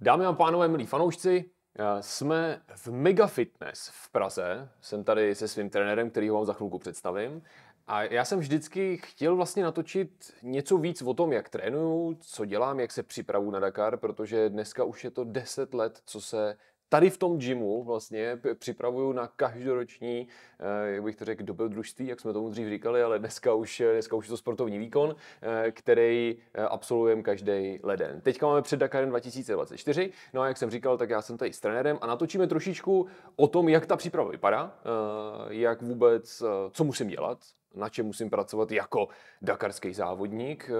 Dámy a pánové, milí fanoušci, eh, jsme v Mega Fitness v Praze. Jsem tady se svým trenérem, který ho vám za chvilku představím. A já jsem vždycky chtěl vlastně natočit něco víc o tom, jak trénuju, co dělám, jak se připravu na Dakar, protože dneska už je to 10 let, co se tady v tom gymu vlastně připravuju na každoroční, eh, jak bych to řekl, dobrodružství, jak jsme tomu dřív říkali, ale dneska už, eh, dneska už je to sportovní výkon, eh, který absolvujeme každý leden. Teďka máme před Dakarem 2024, no a jak jsem říkal, tak já jsem tady s trenérem a natočíme trošičku o tom, jak ta příprava vypadá, jak vůbec, co musím dělat, na čem musím pracovat jako dakarský závodník,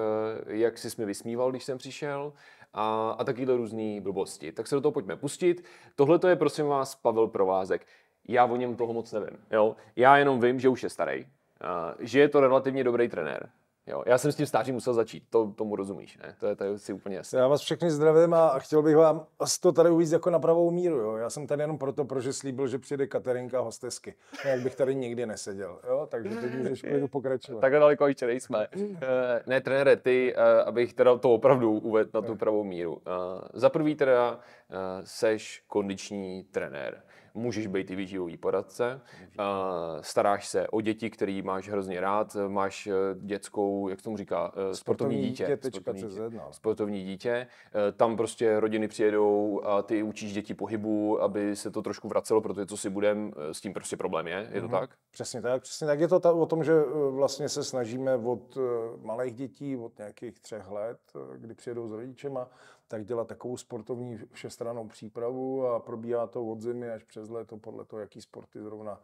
jak si jsme vysmíval, když jsem přišel, a, a takovýhle různé blbosti. Tak se do toho pojďme pustit. Tohle to je, prosím vás, Pavel Provázek. Já o něm toho moc nevím. Jo? Já jenom vím, že už je starý, že je to relativně dobrý trenér, Jo, já jsem s tím stáží musel začít, to, tomu rozumíš, ne? To je, to je si úplně jasné. Já vás všechny zdravím a, chtěl bych vám to tady uvíct jako na pravou míru. Jo? Já jsem tady jenom proto, protože slíbil, že přijde Katerinka hostesky. Jak bych tady nikdy neseděl. Jo? Takže teď můžeš pokračovat. Takhle daleko ještě nejsme. Eh, ne, trenére, ty, eh, abych teda to opravdu uvedl na tu pravou míru. Eh, za prvý teda seš kondiční trenér můžeš být i výživový poradce, eh, staráš se o děti, který máš hrozně rád, máš eh, dětskou, jak tomu říká, eh, sportovní, sportovní dítě. dítě sportovní, CZ, no. sportovní dítě. Tam prostě rodiny přijedou a ty učíš děti pohybu, aby se to trošku vracelo, protože co si budem, s tím prostě problém je, je to mm-hmm. tak? Přesně tak, přesně tak. Je to ta, o tom, že vlastně se snažíme od malých dětí, od nějakých třech let, kdy přijedou s rodičema, tak dělat takovou sportovní všestranou přípravu a probíhá to od zimy až přes přes léto podle toho, jaký sporty zrovna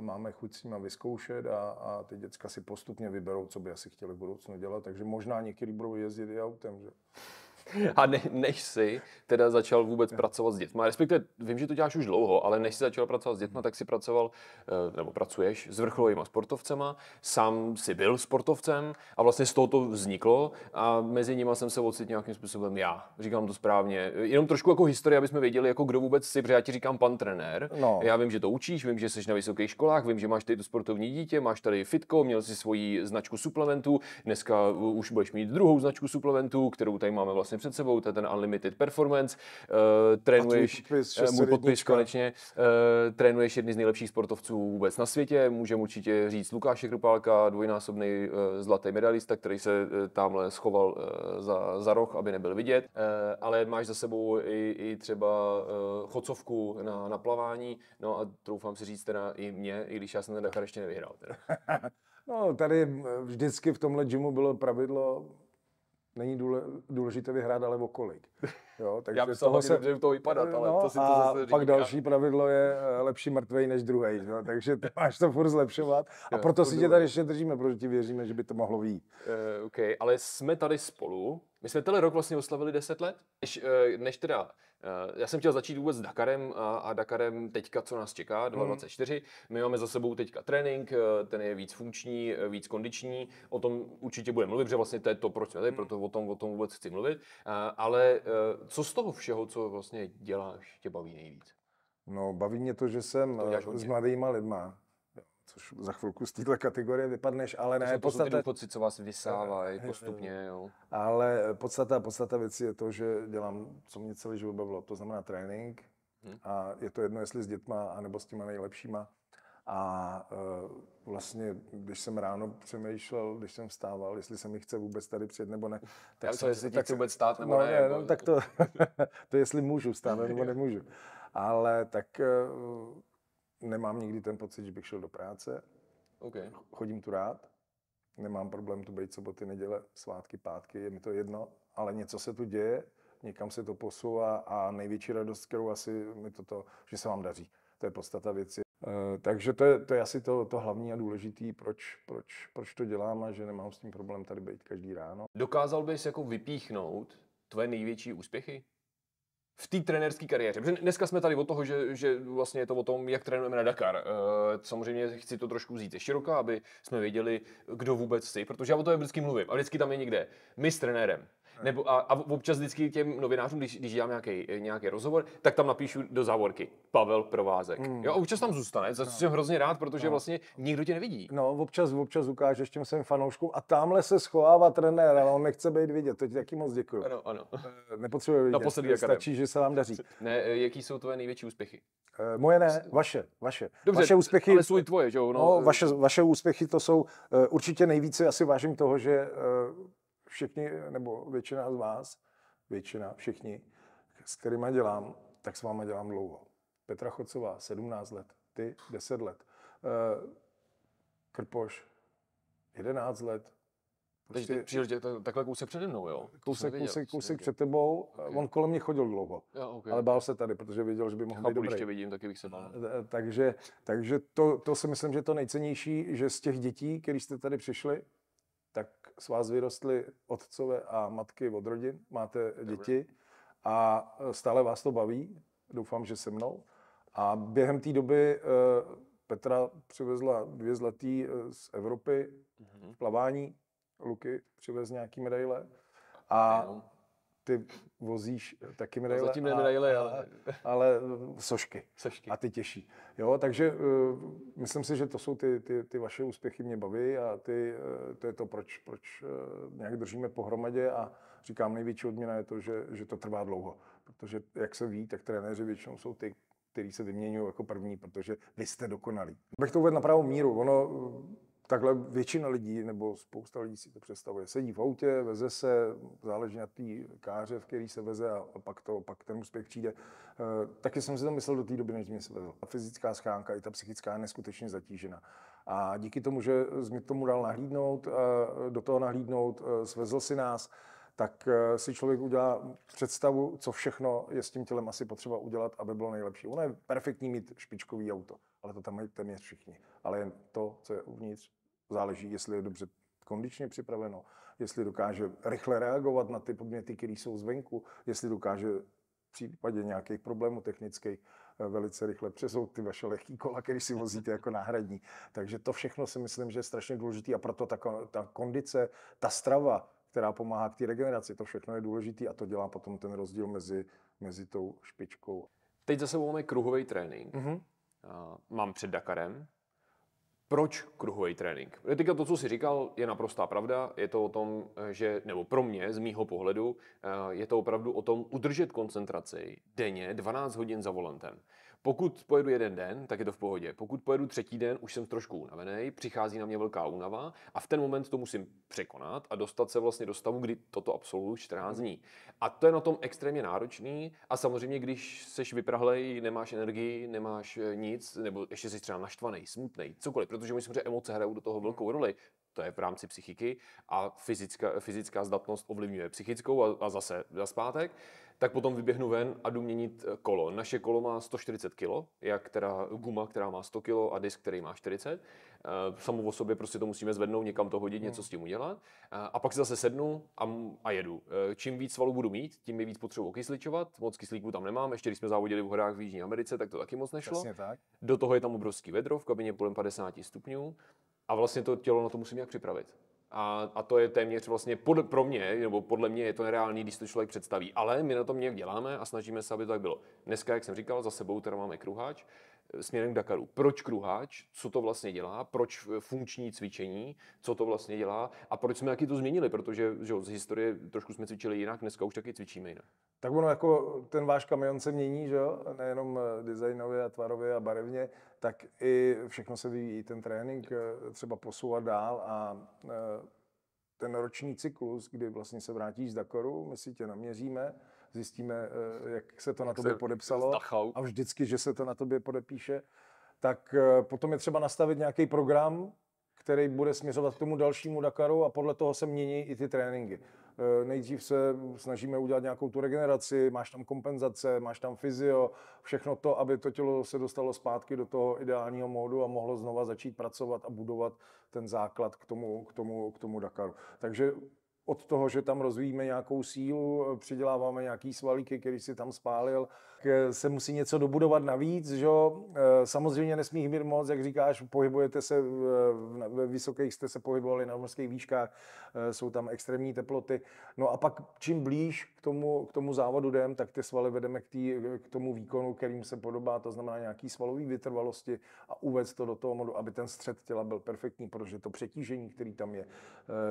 máme chuť s nimi vyzkoušet a, a ty děcka si postupně vyberou, co by asi chtěli v budoucnu dělat. Takže možná někdy budou jezdit i autem. Že? A ne, než si teda začal vůbec pracovat s dětma, respektive vím, že to děláš už dlouho, ale než si začal pracovat s dětma, hmm. tak si pracoval, eh, nebo pracuješ s vrcholovými sportovcema, sám si byl sportovcem a vlastně z toho to vzniklo a mezi nimi jsem se ocitl nějakým způsobem já. Říkám to správně. Jenom trošku jako historie, aby jsme věděli, jako kdo vůbec si, protože já ti říkám pan trenér. No. Já vím, že to učíš, vím, že jsi na vysokých školách, vím, že máš tady to sportovní dítě, máš tady fitko, měl si svoji značku suplementů, dneska už budeš mít druhou značku suplementů, kterou tady máme vlastně vlastně před sebou, to je ten Unlimited Performance, uh, trénuješ, podpis, eh, můj podpis konečně, uh, trénuješ jedny z nejlepších sportovců vůbec na světě, můžeme určitě říct Lukáš Krupálka, dvojnásobný uh, zlatý medalista, který se uh, tamhle schoval uh, za, za roh, aby nebyl vidět, uh, ale máš za sebou i, i třeba uh, chodcovku na, na plavání, no a troufám si říct teda i mě, i když já jsem ten Dakar ještě nevyhrál. Teda. no, tady vždycky v tomhle gymu bylo pravidlo není důležité vyhrát, ale o kolik. Jo, takže Já bych toho se... dobře to vypadat, eh, ale no, to si to a zase říká. pak další pravidlo je eh, lepší mrtvej než druhý, no, takže ty máš to furt zlepšovat a proto si tě tady ještě držíme, protože ti věříme, že by to mohlo výjít. Uh, eh, okay, ale jsme tady spolu, my jsme tenhle rok vlastně oslavili 10 let. Než, eh, než teda, eh, já jsem chtěl začít vůbec s Dakarem a, a Dakarem teďka, co nás čeká, 2024. Hmm. My máme za sebou teďka trénink, eh, ten je víc funkční, víc kondiční, o tom určitě budeme mluvit, protože vlastně to je to, proč jsme tady, hmm. proto o tom, o tom vůbec chci mluvit. Ale co z toho všeho, co vlastně děláš, tě baví nejvíc? No, baví mě to, že jsem to s mladýma lidma, což za chvilku z této kategorie vypadneš, ale ne. To podstata... jsou ty důchodci, co vás vysávají eh, eh, postupně, eh, jo. Ale podstata, podstata věci je to, že dělám, co mě celý život bavilo, to znamená trénink hmm. a je to jedno, jestli s dětma, anebo s těma nejlepšíma. A e, vlastně, když jsem ráno přemýšlel, když jsem vstával, jestli se mi chce vůbec tady přijet nebo ne. Tak Já jestli tak, chce vůbec stát nebo no, ne. Nebo... Jako no, tak to, to jestli můžu stát nebo nemůžu. Ale tak nemám nikdy ten pocit, že bych šel do práce. Okay. Chodím tu rád, nemám problém tu být soboty, neděle, svátky, pátky, je mi to jedno, ale něco se tu děje, někam se to posouvá a největší radost, kterou asi mi toto, že se vám daří. To je podstata věci. E, takže to je, to je asi to, to hlavní a důležitý, proč, proč, proč to dělám a že nemám s tím problém tady být každý ráno. Dokázal bys jako vypíchnout tvoje největší úspěchy? v té trenérské kariéře. Protože dneska jsme tady o toho, že, že vlastně je to o tom, jak trénujeme na Dakar. Eh, samozřejmě chci to trošku vzít široka, aby jsme věděli, kdo vůbec jsi, protože já o to je vždycky mluvím. A vždycky tam je někde my s trenérem. Nebo a, a občas vždycky těm novinářům, když, když dělám nějaký, nějaký rozhovor, tak tam napíšu do závorky Pavel Provázek. Mm. Jo, a občas tam zůstane, za co no. jsem hrozně rád, protože no. vlastně nikdo tě nevidí. No, občas, občas ukážeš těm svým fanouškům a tamhle se schovává trenér, ale on nechce být vidět. To taky moc děkuju. Ano, ano. Eh, nepotřebuje vidět. Naposledy, Stačí, že se vám daří. Ne, eh, jaký jsou tvoje největší úspěchy? Eh, moje ne, vaše, vaše. Dobře, vaše úspěchy, ale jsou i tvoje, že jo? No, no vaše, vaše úspěchy to jsou, určitě nejvíce asi vážím toho, že všichni, nebo většina z vás, většina, všichni, s kterými dělám, tak s váma dělám dlouho. Petra Chocová, 17 let, ty 10 let. Eh, Krpoš, 11 let. Prostě... Teď příležitě, takhle kousek přede mnou, jo? Kousek, kousek, kousek, kousek před tebou. Eh, okay. On kolem mě chodil dlouho, jo, okay. ale bál se tady, protože věděl, že by mohl Chápu, být dobrý. Když tě vidím, taky bych se bál. Eh, takže, takže to, to si myslím, že to nejcennější, že z těch dětí, který jste tady přišli, tak s vás vyrostly otcové a matky od rodin, máte děti a e, stále vás to baví, doufám, že se mnou. A během té doby e, Petra přivezla dvě zlatý e, z Evropy mhm. v plavání, Luky přivez nějaký medaile. A ty vozíš eh, taky medaile. No, zatím ne medaile, ale... ale eh, sošky. sošky. A ty těší. Jo, takže uh, myslím si, že to jsou ty, ty, ty vaše úspěchy, mě baví a ty, uh, to je to, proč, proč uh, nějak držíme pohromadě a říkám, největší odměna je to, že, že to trvá dlouho. Protože, jak se ví, tak trenéři většinou jsou ty, který se vyměňují jako první, protože vy jste dokonalí. Bych to uvedl na pravou míru. Ono takhle většina lidí, nebo spousta lidí si to představuje. Sedí v autě, veze se, záleží na té káře, v který se veze a, a pak, to, pak ten úspěch přijde. E, taky jsem si to myslel do té doby, než mě se vezl. Ta fyzická schránka i ta psychická je neskutečně zatížena. A díky tomu, že jsi mi tomu dal nahlídnout, e, do toho nahlídnout, e, svezl si nás, tak eh, si člověk udělá představu, co všechno je s tím tělem asi potřeba udělat, aby bylo nejlepší. Ono je perfektní mít špičkový auto, ale to tam mají téměř všichni. Ale jen to, co je uvnitř, záleží, jestli je dobře kondičně připraveno, jestli dokáže rychle reagovat na ty podměty, které jsou zvenku, jestli dokáže v případě nějakých problémů technických eh, velice rychle přesout ty vaše lehký kola, které si vozíte jako náhradní. Takže to všechno si myslím, že je strašně důležité a proto ta, ta kondice, ta strava, která pomáhá k té regeneraci. To všechno je důležité a to dělá potom ten rozdíl mezi, mezi tou špičkou. Teď za sebou máme kruhový trénink. Mm-hmm. mám před Dakarem. Proč kruhový trénink? Teďka to, co jsi říkal, je naprostá pravda. Je to o tom, že, nebo pro mě, z mýho pohledu, eh, je to opravdu o tom udržet koncentraci denně 12 hodin za volantem. Pokud pojedu jeden den, tak je to v pohodě. Pokud pojedu třetí den, už jsem trošku unavený, přichází na mě velká únava a v ten moment to musím překonat a dostat se vlastně do stavu, kdy toto absolvuju 14 mhm. dní. A to je na tom extrémně náročný a samozřejmě, když seš vyprahlej, nemáš energii, nemáš eh, nic, nebo ještě jsi třeba naštvaný, smutný, cokoliv, protože myslím, že emoce hrajou do toho velkou roli, to je v rámci psychiky a fyzická, fyzická zdatnost ovlivňuje psychickou a, a zase za zpátek, tak potom vyběhnu ven a jdu měnit eh, kolo. Naše kolo má 140 kg, jak teda guma, která má 100 kg a disk, který má 40. Eh, samo o sobě prostě to musíme zvednout, někam to hodit, něco hmm. s tím udělat. Eh, a pak si zase sednu a, a jedu. Čím víc svalů budu mít, tím je víc potřebu okysličovat. Moc kyslíku tam nemám. Ještě když jsme závodili v horách v Jižní Americe, tak to taky moc nešlo. tak. Do toho je tam obrovský vedro v kabině kolem 50 stupňů a vlastně to tělo na to musím nějak připravit. A, a to je téměř vlastně pod, pro mě, nebo podle mě je to nereálný, když to člověk představí. Ale my na tom nějak děláme a snažíme se, aby to tak bylo. Dneska, jak jsem říkal, za sebou teda máme kruháč, směrem k Dakaru. Proč kruháč? Co to vlastně dělá? Proč eh, funkční cvičení? Co to vlastně dělá? A proč jsme taky to změnili? Protože že z historie trošku jsme cvičili jinak, dneska už taky cvičíme jinak. Tak ono jako ten váš kamion se mění, že jo? Nejenom eh, designově a tvarově a barevně, tak i všechno se vyvíjí. Ten trénink eh, třeba posouvat dál a ten roční cyklus, kdy vlastně se vrátíš z Dakaru, my si tě naměříme, zjistíme, eh, jak se to jak na tobě podepsalo stachal. a vždycky, že se to na tobě podepíše, tak eh, potom je třeba nastavit nějaký program, který bude směřovat k tomu dalšímu Dakaru a podle toho se mění i ty tréninky. Eh, nejdřív se snažíme udělat nějakou tu regeneraci, máš tam kompenzace, máš tam fyzio, všechno to, aby to tělo se dostalo zpátky do toho ideálního módu a mohlo znova začít pracovat a budovat ten základ k tomu, k tomu, k tomu Dakaru. Takže od toho, že tam rozvíjíme nějakou sílu, přiděláváme nějaký svalíky, který si tam spálil Eh, se musí něco dobudovat navíc, že eh, samozřejmě nesmí jich moc, jak říkáš, pohybujete se ve vysokých, jste se pohybovali na morských výškách, eh, jsou tam extrémní teploty. No a pak čím blíž k tomu, k tomu závodu jdem, tak ty svaly vedeme k, tý, k tomu výkonu, kterým se podobá, to znamená nějaký svalový vytrvalosti a uvést to do toho modu, aby ten střed těla byl perfektní, protože to přetížení, který tam je,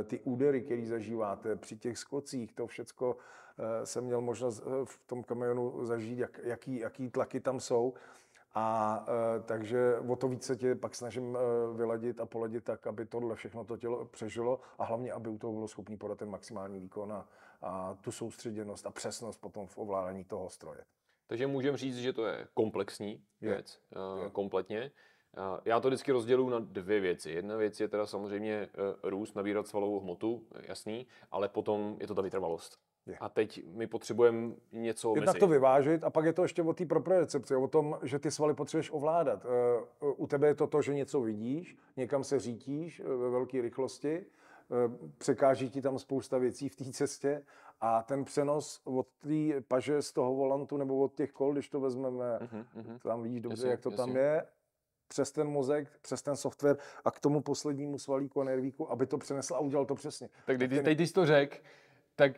ty údery, který zažíváte při těch skocích, to všecko Eh, jsem měl možnost eh, v tom kamionu zažít, jak, jaký, jaký tlaky tam jsou. A eh, takže o to více tě pak snažím vyladit a poladit tak, aby tohle všechno to tělo přežilo a hlavně, aby u toho bylo schopný podat ten maximální výkon a, a tu soustředěnost a přesnost potom v ovládání toho stroje. Takže můžeme říct, že to je komplexní je. věc, je. kompletně. Já to vždycky rozděluji na dvě věci. Jedna věc je teda samozřejmě růst, nabírat svalovou hmotu, jasný, ale potom je to ta vytrvalost. Je. A teď my potřebujeme něco Jednak mezi. to vyvážit a pak je to ještě o té propriocepci, o tom, že ty svaly potřebuješ ovládat. Eh, u tebe je to to, že něco vidíš, někam se řítíš eh, ve velké rychlosti, eh, překáží ti tam spousta věcí v té cestě a ten přenos od té paže z toho volantu nebo od těch kol, když to vezmeme, uh-huh, uh-huh. tam vidíš dobře, jasně, jak to jasně. tam je, přes ten mozek, přes ten software a k tomu poslednímu svalíku a nervíku, aby to přenesl a udělal to přesně. Tak, tak teď, ten... teď když to řekl, tak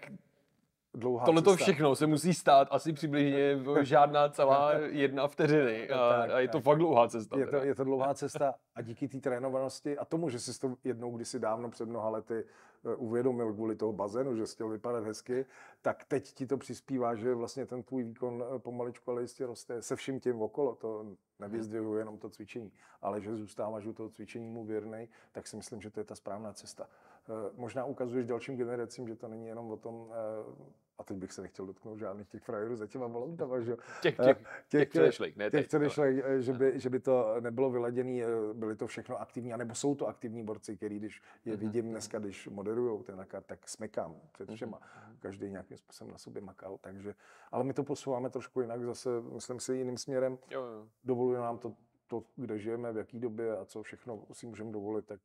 dlouhá Tohle to všechno se musí stát asi přibližně žádná celá jedna vteřiny a, a je to fakt dlouhá cesta. Je to, je to dlouhá cesta a díky té trénovanosti a tomu, že jsi to jednou kdysi dávno před mnoha lety eh, uvědomil kvůli toho bazénu, že chtěl vypadat hezky, tak teď ti to přispívá, že vlastně ten tvůj výkon eh, pomaličku, ale jistě roste se vším tím okolo. To nevyzdvihuje jenom to cvičení, ale že zůstáváš u toho cvičení mu věrnej, tak si myslím, že to je ta správná cesta. Eh, možná ukazuješ dalším generacím, že to není jenom o tom, eh, a teď bych se nechtěl dotknout žádných těch frajerů za těma volantama, že eh, Těch, těch, těch, těch, ne těch, těch ale... že, by, že by to nebylo vyladěné, byly to všechno aktivní, anebo jsou to aktivní borci, který když je mhm, vidím mhm. dneska, když moderujou ten akar, tak smekám před mhm, všema. Každý nějakým způsobem na sobě makal, takže, ale my to posouváme trošku jinak, zase myslím si jiným směrem. Dovoluje nám to, to, kde žijeme, v jaký době a co všechno si můžeme dovolit, tak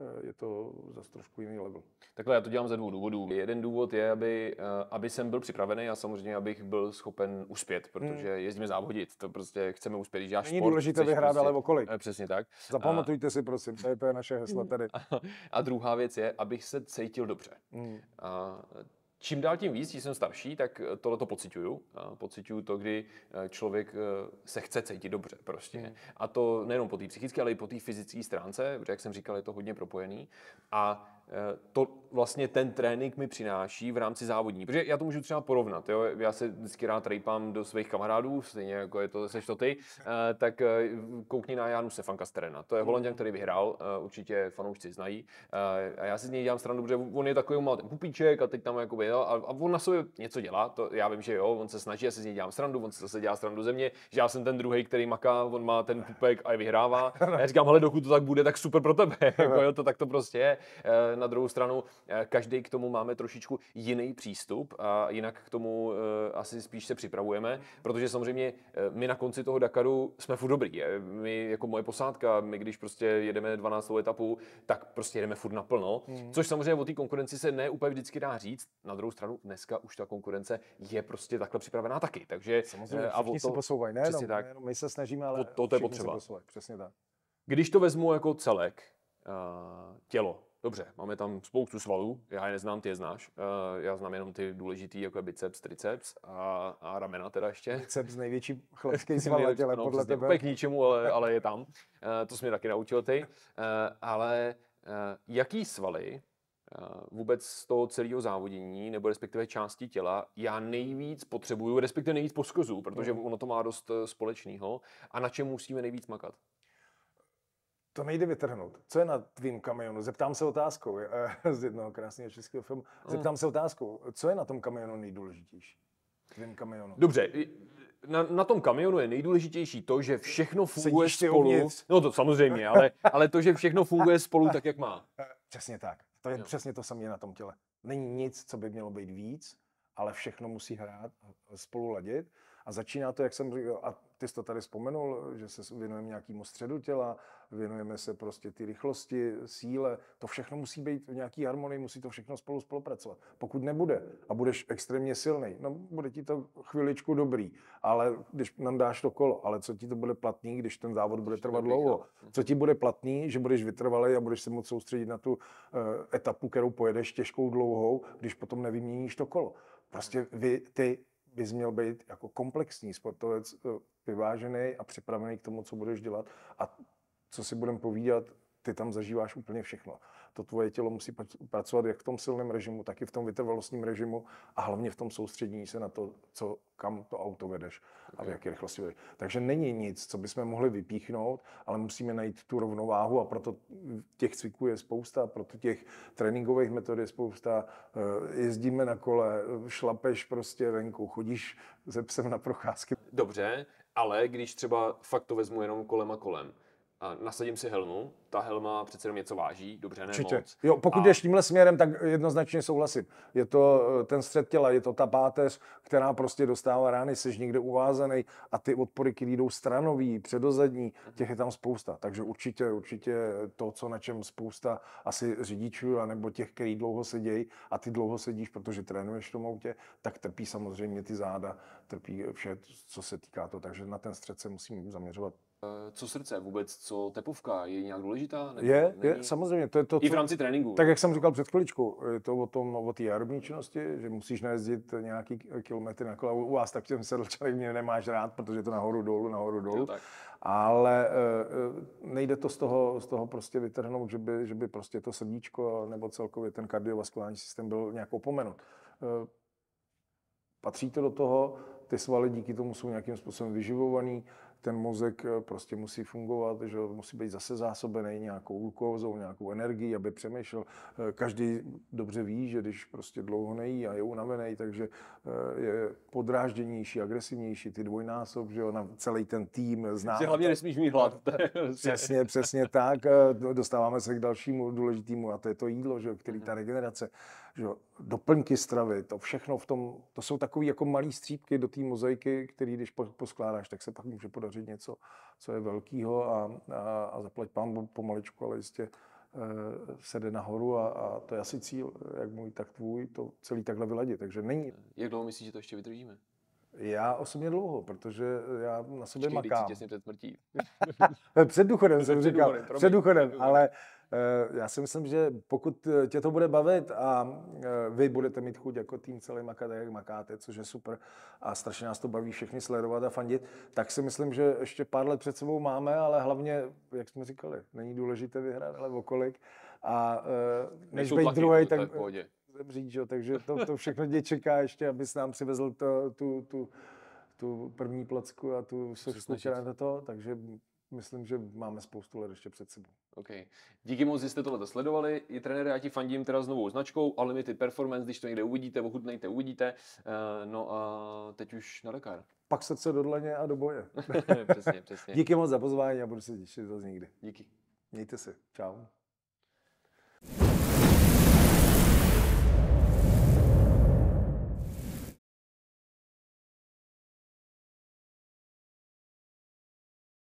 Eh, je to zase trošku jiný level. Takhle já to dělám ze dvou důvodů. Jeden důvod je, aby, eh, aby jsem byl připravený a samozřejmě, abych byl schopen uspět, protože hmm. jezdíme závodit, to prostě chceme uspět. já Není šport, důležité vyhrát, prostě, ale okolik. Eh, přesně tak. Zapamatujte a... si, prosím, to je naše heslo tady. A, a druhá věc je, abych se cítil dobře. Hmm. A čím dál tím víc, když jsem starší, tak eh, tohle to pociťuju. Pociťuju to, kdy eh, člověk eh, se chce cítit dobře prostě. Hmm. A to nejenom po té psychické, ale i po té fyzické stránce, protože jak jsem říkal, je to hodně propojený. A Eh, to vlastně ten trénink mi přináší v rámci závodní. Protože já to můžu třeba porovnat, jo? já se vždycky rád rejpám do svých kamarádů, stejně jako je to, seš to ty, eh, tak eh, koukni na Janu Sefanka z To je Holandian, který vyhrál, určitě fanoušci znají. A já si z něj dělám stranu, protože on je takový malý ten pupíček a teď tam jako jo, a on na sobě něco dělá, to já vím, že jo, on se snaží, já si z něj dělám stranu, on se zase dělá stranu ze mě, že já jsem ten druhý, který maká, on má ten pupek a je vyhrává. A já říkám, hele, dokud to tak bude, tak super pro tebe, jako, jo, to tak to prostě je na druhou stranu eh, každý k tomu máme trošičku jiný přístup a jinak k tomu eh, asi spíš se připravujeme, protože samozřejmě eh, my na konci toho Dakaru jsme furt dobrý. My jako moje posádka, my když prostě jedeme 12. etapu, tak prostě jedeme furt naplno, mm. což samozřejmě o té konkurenci se ne úplně vždycky dá říct. Na druhou stranu dneska už ta konkurence je prostě takhle připravená taky, takže samozřejmě, a to, se posouvají, ne, přesně no, tak, my se snažíme, ale to, to je potřeba. Se posouvají, přesně tak. Když to vezmu jako celek, tělo, Dobře, máme tam spoustu svalů, já je neznám, ty je znáš. Eh, já znám jenom ty důležitý, jako je biceps, triceps a, a ramena teda ještě. Biceps největší chlapský sval na těle, no, podle tebe. Úplně k ničemu, ale, ale je tam. Eh, to jsi mě taky naučil ty. Eh, ale jaký svaly vůbec z toho celého závodění, nebo respektive části těla, já nejvíc potřebuju, respektive nejvíc poskozu, protože mhm. ono to má dost společného. A na čem musíme nejvíc makat? to nejde vytrhnout. Co je na tvým kamionu? Zeptám se otázkou eh, z jednoho krásného českého filmu. Mm. Zeptám se otázkou, co je na tom kamionu nejdůležitější? Tvým kamionu. Dobře, na, na tom kamionu je nejdůležitější to, že všechno funguje Sedíš spolu. Uvnitř. No to samozřejmě, ale, ale to, že všechno funguje spolu tak, jak má. Přesně tak. To je no. přesně to samé na tom těle. Není nic, co by mělo být víc, ale všechno musí hrát, spolu ladit. A začíná to, jak jsem říkal, a ty jsi to tady vzpomenul, že se věnujeme nějakému středu těla, věnujeme se prostě ty rychlosti, síle, to všechno musí být v nějaký harmonii, musí to všechno spolu spolupracovat. Pokud nebude a budeš extrémně silný, no bude ti to chviličku dobrý, ale když nám dáš to kolo, ale co ti to bude platný, když ten závod bude trvat dlouho? No. Co ti bude platný, že budeš vytrvalý a budeš se moc soustředit na tu eh, etapu, kterou pojedeš těžkou dlouhou, když potom nevyměníš to kolo? Prostě vy, ty bys měl být jako komplexní sportovec, eh, vyvážený a připravený k tomu, co budeš dělat. A co si budeme povídat, ty tam zažíváš úplně všechno to tvoje tělo musí pracovat jak v tom silném režimu, tak i v tom vytrvalostním režimu a hlavně v tom soustředění se na to, co, kam to auto vedeš a v jaké rychlosti vedeš. Takže není nic, co bychom mohli vypíchnout, ale musíme najít tu rovnováhu a proto těch cviků je spousta, proto těch tréninkových metod je spousta. Eh, jezdíme na kole, eh, šlapeš prostě venku, chodíš ze psem na procházky. Dobře, ale když třeba fakt to vezmu jenom kolem a kolem, nasadím si helmu, ta helma přece jenom něco váží, dobře ne Určitě. Moc. Jo, pokud a... jdeš tímhle směrem, tak jednoznačně souhlasím. Je to eh, ten střed těla, je to ta páteř, která prostě dostává rány, jsi někde uvázaný a ty odpory, které jdou stranový, předozadní, těch je tam spousta. Takže určitě, určitě to, co na čem spousta asi řidičů, anebo těch, kteří dlouho sedějí a ty dlouho sedíš, protože trénuješ v tom autě, tak trpí samozřejmě ty záda, trpí vše, co se týká to. Takže na ten střed se musím zaměřovat Eh, co srdce vůbec, co tepovka, je nějak důležitá? Nebo je, není? je, samozřejmě. To je to, co, I v rámci tréninku. Tak jak jsem říkal před chviličkou, je to o tom, o té aerobní činnosti, že musíš najezdit nějaký kilometry na kole. U vás tak těm sedlčelek mě nemáš rád, protože je to nahoru dolů, nahoru dolů. Jo, Ale eh, eh, nejde to z toho, z toho prostě vytrhnout, že by, že by prostě to srdíčko nebo celkově ten kardiovaskulární systém byl nějak opomenut. Patří to do toho, ty svaly díky tomu jsou nějakým způsobem vyživovaný, ten mozek eh, prostě musí fungovat, že musí být zase zásobený nějakou glukózou, nějakou energií, aby přemýšlel. Eh, každý dobře ví, že když prostě dlouho nejí a je unavený, takže eh, je podrážděnější, agresivnější, ty dvojnásob, že na celý ten tým zná. Že hlavně nesmíš mít hlad. Prostě- přesně, přesně tak. Dostáváme se k dalšímu důležitému a to je to jídlo, že který mhm. ta regenerace že doplňky stravy, to všechno v tom, to jsou takové jako malé střípky do té mozaiky, který když poskládáš, tak se pak může podařit něco, co je velkého a, a, a zaplať pán pomaličku, ale jistě e, se jde nahoru a, a to je asi cíl, jak můj, tak tvůj, to celý takhle vyladit, takže není. Jak dlouho myslíš, že to ještě vydržíme? Já osobně dlouho, protože já na sobě Počkej, makám. Počkej, před smrtí. před důchodem jsem říkal, před důchodem, ale Eh, já si myslím, že pokud eh, tě to bude bavit a eh, vy budete mít chuť jako tým celý makat, jak makáte, což je super a strašně nás to baví všechny sledovat a fandit, tak si myslím, že ještě pár let před sebou máme, ale hlavně, jak jsme říkali, není důležité vyhrát, ale okolik. A než být druhý, tak, tak říct, že? takže to, to všechno tě čeká ještě, abys nám přivezl to, tu, tu, tu první placku a tu sešku, která to, takže myslím, že máme spoustu let ještě před sebou. OK. Díky moc, že jste tohle sledovali. I trenér, já ti fandím teda s novou značkou ty Performance, když to někde uvidíte, ochutnejte, uvidíte. Eh, no a teď už na Dakar. Pak se co do dlaně a do boje. přesně, přesně. Díky moc za pozvání a budu se těšit zase někdy. Díky. Mějte se. Čau.